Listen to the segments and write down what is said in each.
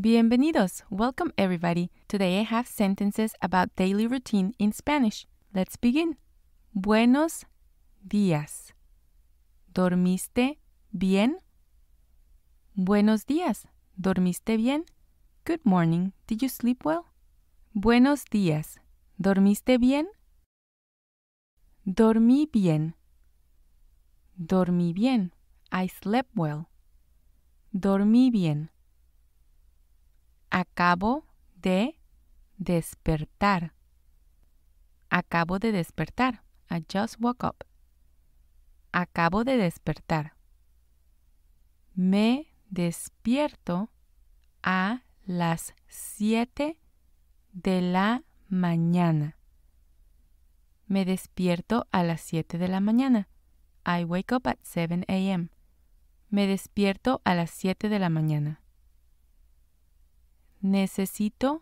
Bienvenidos! Welcome, everybody. Today I have sentences about daily routine in Spanish. Let's begin. Buenos días. ¿Dormiste bien? Buenos días. ¿Dormiste bien? Good morning. Did you sleep well? Buenos días. ¿Dormiste bien? Dormí bien. Dormí bien. I slept well. Dormí bien. Acabo de despertar. Acabo de despertar. I just woke up. Acabo de despertar. Me despierto a las 7 de la mañana. Me despierto a las 7 de la mañana. I wake up at 7 a.m. Me despierto a las 7 de la mañana. Necesito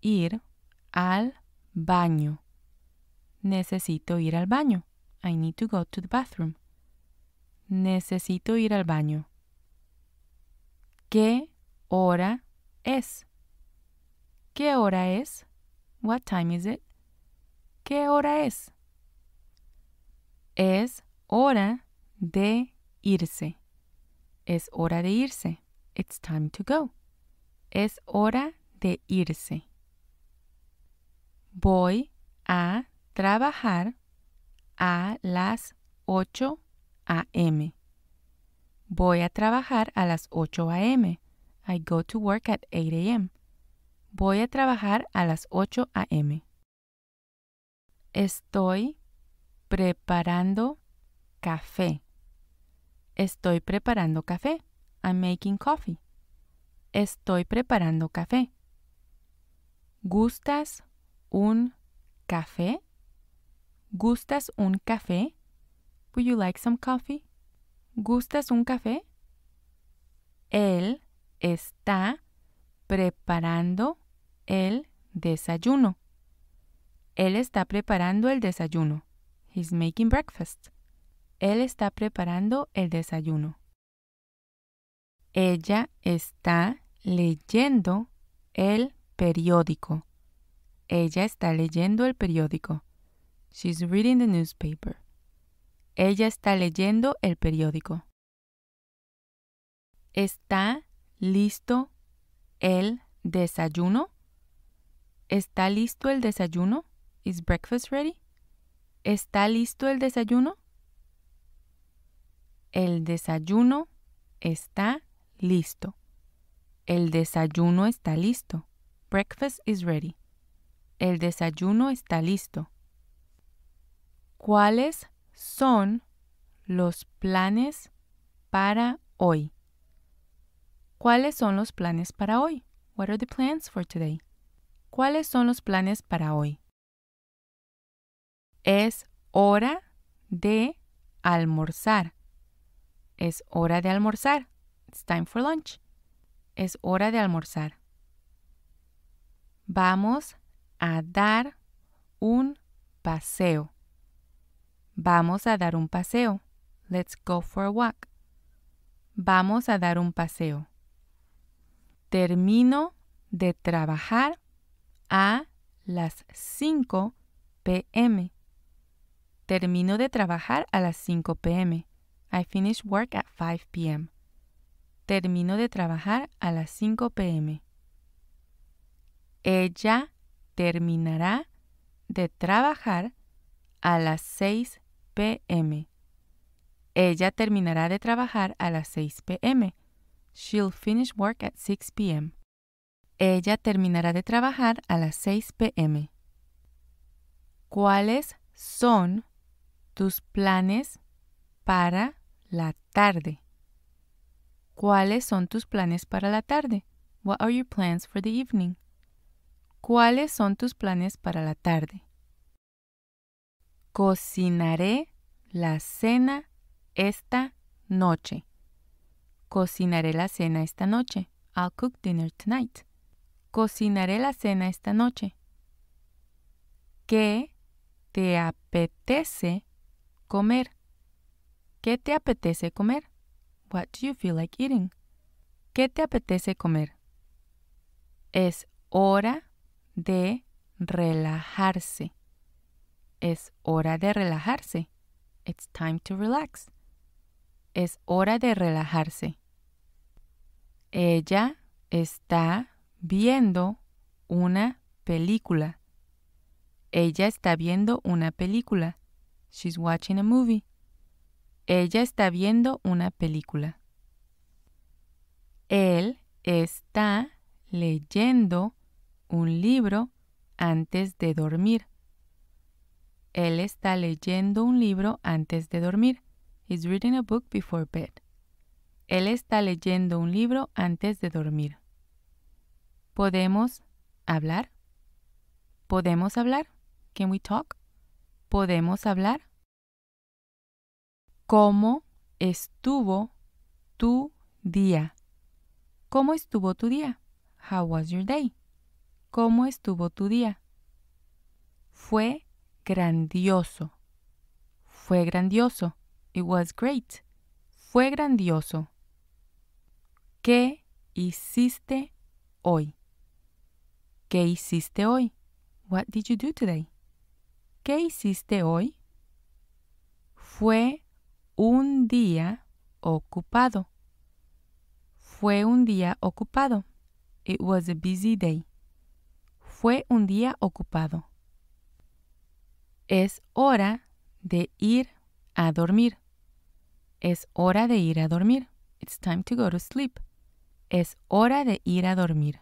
ir al baño. Necesito ir al baño. I need to go to the bathroom. Necesito ir al baño. ¿Qué hora es? ¿Qué hora es? What time is it? ¿Qué hora es? Es hora de irse. Es hora de irse. It's time to go. Es hora de irse. Voy a trabajar a las 8 a.m. Voy a trabajar a las 8 a.m. I go to work at 8 a.m. Voy a trabajar a las 8 a.m. Estoy preparando café. Estoy preparando café. I'm making coffee. Estoy preparando café. ¿Gustas un café? ¿Gustas un café? Would you like some coffee? ¿Gustas un café? Él está preparando el desayuno. Él está preparando el desayuno. He's making breakfast. Él está preparando el desayuno. Ella está leyendo el periódico. Ella está leyendo el periódico. She's reading the newspaper. Ella está leyendo el periódico. ¿Está listo el desayuno? ¿Está listo el desayuno? Is breakfast ready? ¿Está listo el desayuno? El desayuno está listo. El desayuno está listo. Breakfast is ready. El desayuno está listo. ¿Cuáles son los planes para hoy? ¿Cuáles son los planes para hoy? What are the plans for today? ¿Cuáles son los planes para hoy? Es hora de almorzar. Es hora de almorzar. It's time for lunch. Es hora de almorzar. Vamos a dar un paseo. Vamos a dar un paseo. Let's go for a walk. Vamos a dar un paseo. Termino de trabajar a las 5 p.m. Termino de trabajar a las 5 p.m. I finish work at 5 p.m. Termino de trabajar a las 5 pm. Ella terminará de trabajar a las 6 pm. Ella terminará de trabajar a las 6 pm. She'll finish work at 6 pm. Ella terminará de trabajar a las 6 pm. ¿Cuáles son tus planes para la tarde? ¿Cuáles son tus planes para la tarde? What are your plans for the evening? ¿Cuáles son tus planes para la tarde? Cocinaré la cena esta noche. Cocinaré la cena esta noche. I'll cook dinner tonight. Cocinaré la cena esta noche. ¿Qué te apetece comer? ¿Qué te apetece comer? What do you feel like eating? ¿Qué te apetece comer? Es hora de relajarse. Es hora de relajarse. It's time to relax. Es hora de relajarse. Ella está viendo una película. Ella está viendo una película. She's watching a movie. Ella está viendo una película. Él está leyendo un libro antes de dormir. Él está leyendo un libro antes de dormir. He's reading a book before bed. Él está leyendo un libro antes de dormir. ¿Podemos hablar? ¿Podemos hablar? Can we talk? ¿Podemos hablar? ¿Cómo estuvo tu día? ¿Cómo estuvo tu día? How was your day? ¿Cómo estuvo tu día? Fue grandioso. Fue grandioso. It was great. Fue grandioso. ¿Qué hiciste hoy? ¿Qué hiciste hoy? What did you do today? ¿Qué hiciste hoy? Fue un día ocupado. Fue un día ocupado. It was a busy day. Fue un día ocupado. Es hora de ir a dormir. Es hora de ir a dormir. It's time to go to sleep. Es hora de ir a dormir.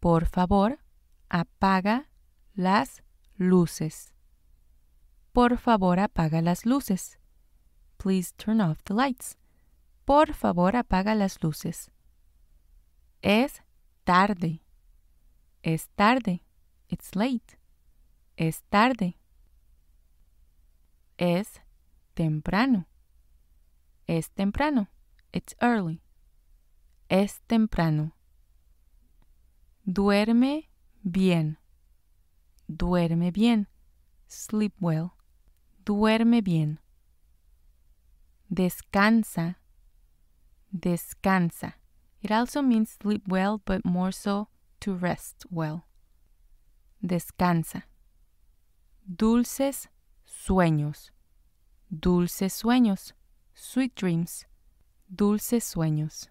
Por favor, apaga las luces. Por favor, apaga las luces please turn off the lights? Por favor, apaga las luces. Es tarde. Es tarde. It's late. Es tarde. Es temprano. Es temprano. It's early. Es temprano. Duerme bien. Duerme bien. Sleep well. Duerme bien. Descansa. Descansa. It also means sleep well, but more so to rest well. Descansa. Dulces sueños. Dulces sueños. Sweet dreams. Dulces sueños.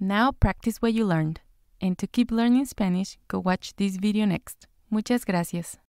Now practice what you learned. And to keep learning Spanish, go watch this video next. Muchas gracias.